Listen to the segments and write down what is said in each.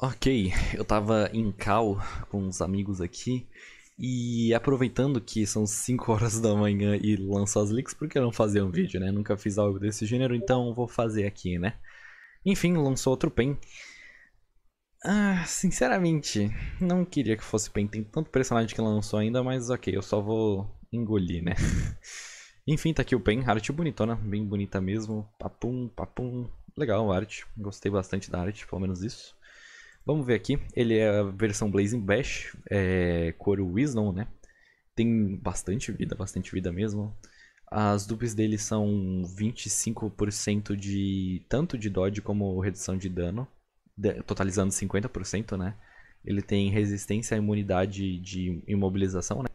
Ok, eu tava em Cal com uns amigos aqui e aproveitando que são 5 horas da manhã e lanço as leaks, porque eu não fazia um vídeo, né? Nunca fiz algo desse gênero, então vou fazer aqui, né? Enfim, lançou outro PEN. Ah, sinceramente, não queria que fosse PEN. Tem tanto personagem que lançou ainda, mas ok, eu só vou engolir, né? Enfim, tá aqui o PEN, arte bonitona, bem bonita mesmo. Papum, papum. Legal a arte, gostei bastante da arte, pelo menos isso. Vamos ver aqui. Ele é a versão Blazing Bash, é cor Wisdom, né? Tem bastante vida, bastante vida mesmo. As dupes dele são 25% de tanto de dodge como redução de dano, totalizando 50%, né? Ele tem resistência à imunidade de imobilização, né?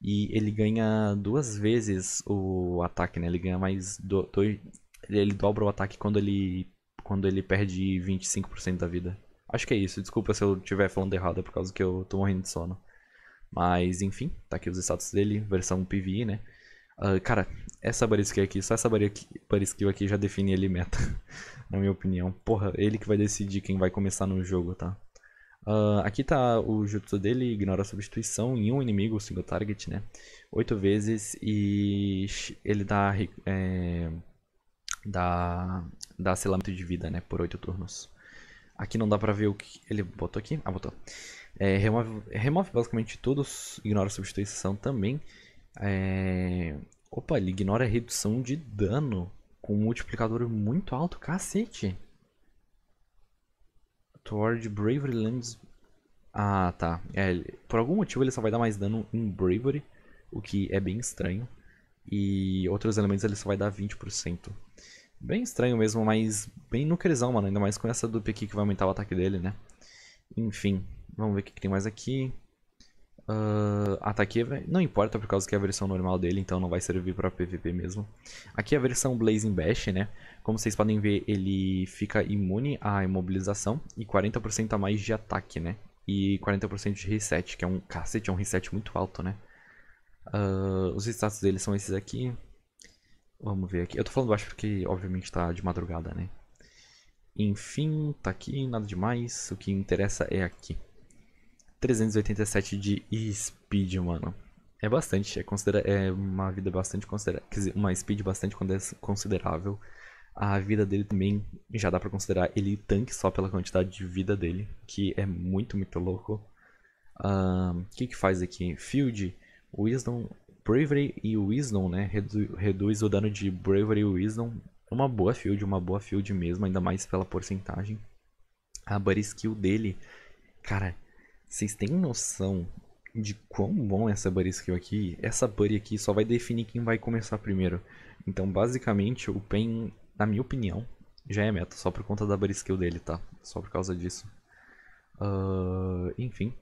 E ele ganha duas vezes o ataque, né? Ele ganha mais do, do ele dobra o ataque quando ele quando ele perde 25% da vida. Acho que é isso. Desculpa se eu estiver falando errado, é por causa que eu tô morrendo de sono. Mas, enfim, tá aqui os status dele, versão PVE, né? Uh, cara, essa Bariskill aqui, só essa Bariskill aqui já define ele meta, na minha opinião. Porra, ele que vai decidir quem vai começar no jogo, tá? Uh, aqui tá o jutsu dele, ignora a substituição em um inimigo, single target, né? Oito vezes e ele dá, é, dá, dá selamento de vida, né? Por oito turnos. Aqui não dá pra ver o que ele botou aqui. Ah, botou. É, remove, remove basicamente tudo, ignora substituição também. É... Opa, ele ignora a redução de dano com um multiplicador muito alto, cacete. Toward Bravery Lands... Ah, tá. É, por algum motivo ele só vai dar mais dano em Bravery, o que é bem estranho. E outros elementos ele só vai dar 20%. Bem estranho mesmo, mas bem no crisão mano. Ainda mais com essa dupe aqui que vai aumentar o ataque dele, né? Enfim, vamos ver o que, que tem mais aqui. Uh, ah, Não importa, por causa que é a versão normal dele, então não vai servir pra PVP mesmo. Aqui é a versão Blazing Bash, né? Como vocês podem ver, ele fica imune à imobilização e 40% a mais de ataque, né? E 40% de reset, que é um cacete, é um reset muito alto, né? Uh, os status dele são esses aqui. Vamos ver aqui. Eu tô falando baixo porque, obviamente, tá de madrugada, né? Enfim, tá aqui, nada demais. O que interessa é aqui. 387 de speed, mano. É bastante, é, considera é uma vida bastante considerável, quer dizer, uma speed bastante considerável. A vida dele também já dá para considerar ele tanque só pela quantidade de vida dele, que é muito, muito louco. O que que faz aqui? Field, Wisdom, Bravery e Wisdom, né? Redu reduz o dano de Bravery e Wisdom. Uma boa field, uma boa field mesmo, ainda mais pela porcentagem. A Buddy Skill dele, cara, vocês têm noção de quão bom é essa Buddy Skill aqui? Essa Buddy aqui só vai definir quem vai começar primeiro. Então, basicamente, o Pen, na minha opinião, já é meta, só por conta da Buddy Skill dele, tá? Só por causa disso. Uh, enfim,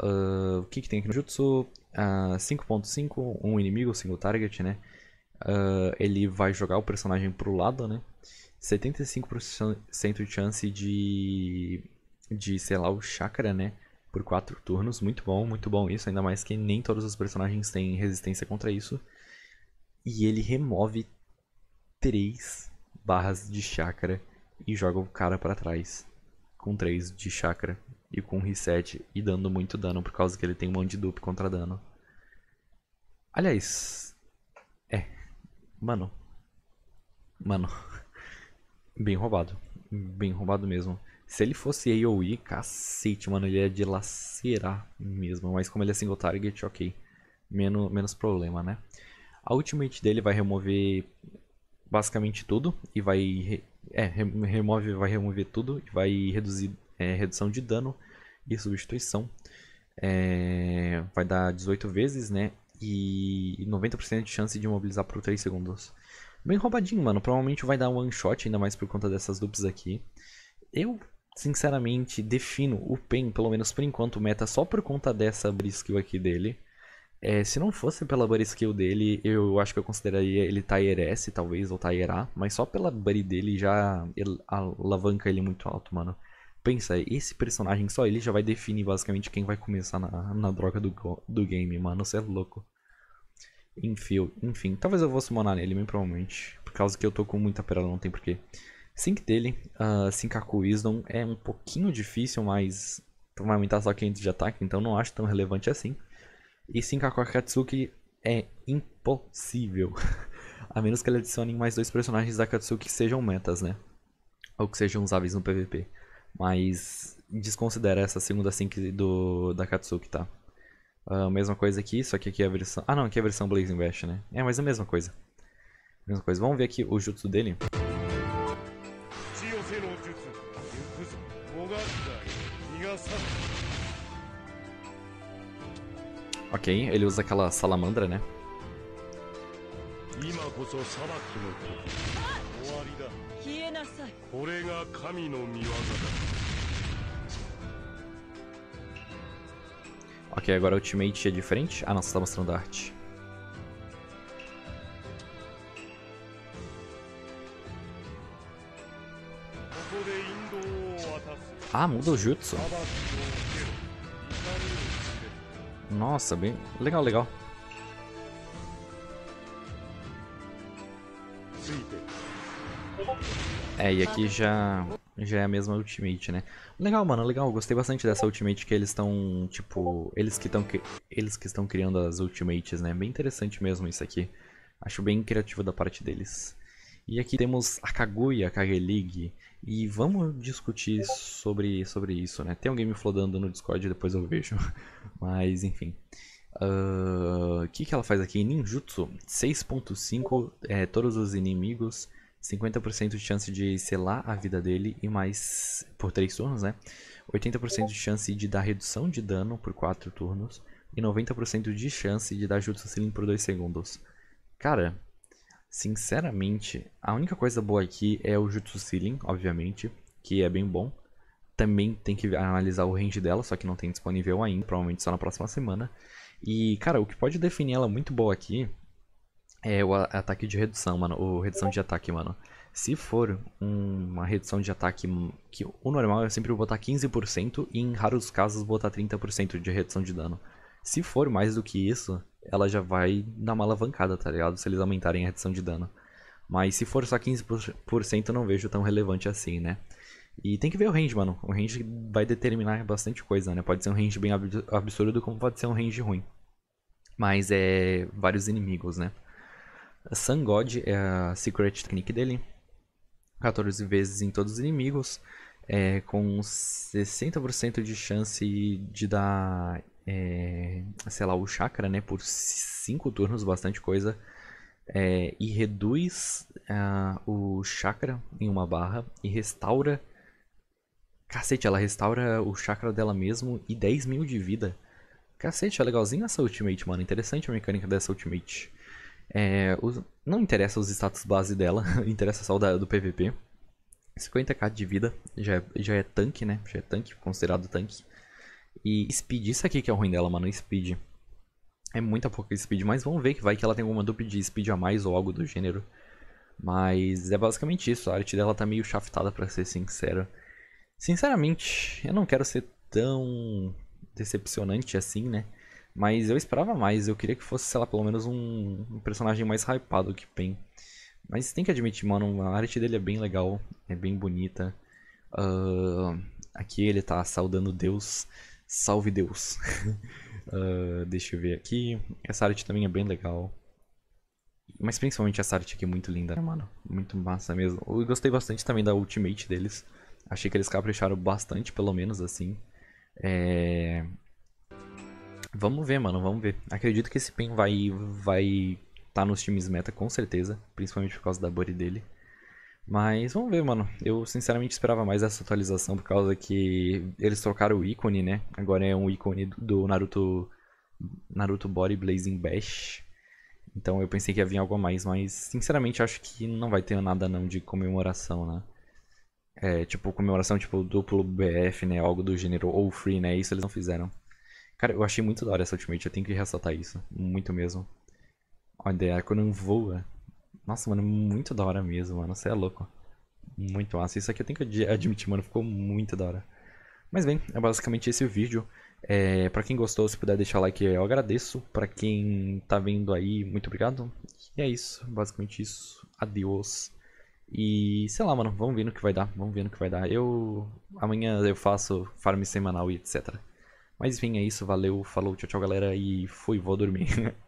Uh, o que, que tem aqui no Jutsu? Uh, ah, 5.5, um inimigo, single target, né? Uh, ele vai jogar o personagem pro lado, né? 75% de chance de, de selar o chakra, né? Por 4 turnos. Muito bom, muito bom isso. Ainda mais que nem todos os personagens têm resistência contra isso. E ele remove 3 barras de chakra e joga o cara para trás com 3 de chakra e com reset e dando muito dano por causa que ele tem um monte de dupe contra dano. Aliás, é, mano, mano, bem roubado, bem roubado mesmo. Se ele fosse AoE, cacete, mano, ele ia dilacerar mesmo, mas como ele é single target, ok, menos, menos problema, né? A ultimate dele vai remover basicamente tudo e vai, é, remove, vai remover tudo e vai reduzir é, redução de dano e substituição. É, vai dar 18 vezes, né? E 90% de chance de mobilizar por 3 segundos. Bem roubadinho, mano. Provavelmente vai dar um one shot, ainda mais por conta dessas dupes aqui. Eu, sinceramente, defino o Pen, pelo menos por enquanto, meta só por conta dessa skill aqui dele. É, se não fosse pela Buddy Skill dele, eu acho que eu consideraria ele Tier S, talvez, ou Tier A. Mas só pela Buddy dele já alavanca ele muito alto, mano. Pensa, esse personagem só ele já vai definir basicamente quem vai começar na, na droga do, do game, mano. Você é louco. Enfim, enfim, talvez eu vou summonar nele, bem provavelmente. Por causa que eu tô com muita perda não tem porquê. Sync dele, uh, ah, Sinkaku Wisdom, é um pouquinho difícil, mas vai aumentar só 500 de ataque, então não acho tão relevante assim. E Sinkaku Akatsuki é impossível. a menos que ele adicione mais dois personagens da Akatsuki que sejam metas, né? Ou que sejam usáveis no PVP. Mas desconsidera essa segunda sync do, da Katsuki, tá? Uh, mesma coisa aqui, só que aqui é a versão... Ah não, aqui é a versão Blazing Bash, né? É, mas é a mesma coisa. Mesma coisa. Vamos ver aqui o jutsu dele. Ok, ele usa aquela salamandra, né? なさいこれが神の見業だ Ok, agora o ultimate é diferente. Ah, não, você está mostrando a arte. Ah, muda o jutsu. Nossa, bem... Legal, legal. É, e aqui já, já é a mesma Ultimate, né? Legal, mano, legal. Gostei bastante dessa Ultimate que eles estão, tipo... Eles que estão eles que estão criando as Ultimates, né? Bem interessante mesmo isso aqui. Acho bem criativo da parte deles. E aqui temos a Kaguya, a Kage League. E vamos discutir sobre, sobre isso, né? Tem alguém me flodando no Discord, depois eu vejo. Mas, enfim. Ah, o uh, que, que ela faz aqui? Ninjutsu 6.5, é, todos os inimigos 50% de chance de selar a vida dele e mais por 3 turnos, né? 80% de chance de dar redução de dano por 4 turnos e 90% de chance de dar Jutsu Ceiling por 2 segundos. Cara, sinceramente, a única coisa boa aqui é o Jutsu Ceiling, obviamente, que é bem bom. Também tem que analisar o range dela, só que não tem disponível ainda, provavelmente só na próxima semana. E, cara, o que pode definir ela muito boa aqui é o ataque de redução, mano. O redução de ataque, mano. Se for uma redução de ataque, que o normal é sempre botar 15% e em raros casos botar 30% de redução de dano. Se for mais do que isso, ela já vai dar uma alavancada, tá ligado? Se eles aumentarem a redução de dano. Mas se for só 15%, não vejo tão relevante assim, né? E tem que ver o range, mano. O range vai determinar bastante coisa, né? Pode ser um range bem absurdo, como pode ser um range ruim. Mas é vários inimigos, né? Sun God é a Secret Technique dele. 14 vezes em todos os inimigos. É, com 60% de chance de dar, é, sei lá, o chakra, né? Por 5 turnos, bastante coisa. É, e reduz uh, o chakra em uma barra e restaura. Cacete, ela restaura o chakra dela mesmo e 10 mil de vida. Cacete, é legalzinho essa ultimate, mano. Interessante a mecânica dessa ultimate. É, os, não interessa os status base dela, interessa só o da, do PVP. 50k de vida, já é, já é tanque, né? Já é tanque, considerado tanque. E speed, isso aqui que é o ruim dela, mano, speed. É muita pouca speed, mas vamos ver que vai que ela tem alguma dupla de speed a mais ou algo do gênero. Mas é basicamente isso, a arte dela tá meio chaftada pra ser sincero. Sinceramente, eu não quero ser tão decepcionante assim, né? Mas eu esperava mais, eu queria que fosse, sei lá, pelo menos um, um personagem mais hypado que Pen. Mas tem que admitir, mano, a arte dele é bem legal, é bem bonita. Uh, aqui ele tá saudando Deus, salve Deus. uh, deixa eu ver aqui, essa arte também é bem legal. Mas principalmente essa arte aqui é muito linda, é, mano, muito massa mesmo. Eu gostei bastante também da Ultimate deles, achei que eles capricharam bastante, pelo menos assim. É... Vamos ver, mano, vamos ver. Acredito que esse Pen vai vai tá nos times meta com certeza, principalmente por causa da body dele. Mas vamos ver, mano. Eu sinceramente esperava mais essa atualização por causa que eles trocaram o ícone, né? Agora é um ícone do Naruto Naruto Body Blazing Bash. Então eu pensei que ia vir algo a mais, mas sinceramente acho que não vai ter nada não de comemoração, né? É, tipo, comemoração tipo duplo BF, né? Algo do gênero ou free, né? Isso eles não fizeram. Cara, eu achei muito da hora essa ultimate, eu tenho que ressaltar isso. Muito mesmo. Olha, a não voa. É, nossa, mano, muito da hora mesmo, mano. Você é louco. Muito massa. Isso aqui eu tenho que admitir, mano. Ficou muito da hora. Mas bem, é basicamente esse o vídeo. É, pra quem gostou, se puder deixar like, eu agradeço. Pra quem tá vendo aí, muito obrigado. E é isso, basicamente isso. Adeus. E sei lá, mano, vamos ver no que vai dar. Vamos ver no que vai dar. Eu. Amanhã eu faço farm semanal e etc. Mas enfim, é isso. Valeu, falou, tchau, tchau, galera. E fui, vou dormir.